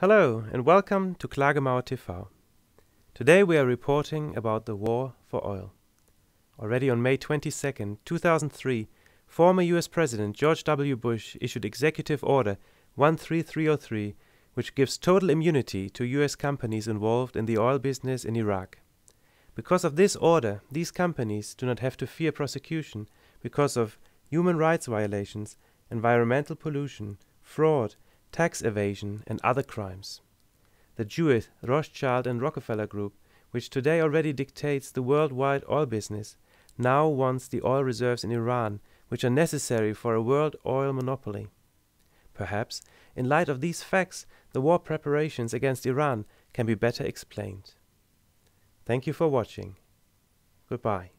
Hello and welcome to Klagemauer TV. Today we are reporting about the war for oil. Already on May 22, 2003, former US President George W. Bush issued Executive Order 13303, which gives total immunity to US companies involved in the oil business in Iraq. Because of this order, these companies do not have to fear prosecution because of human rights violations, environmental pollution, fraud, tax evasion, and other crimes. The Jewish Rothschild, and Rockefeller group, which today already dictates the worldwide oil business, now wants the oil reserves in Iran, which are necessary for a world oil monopoly. Perhaps, in light of these facts, the war preparations against Iran can be better explained. Thank you for watching. Goodbye.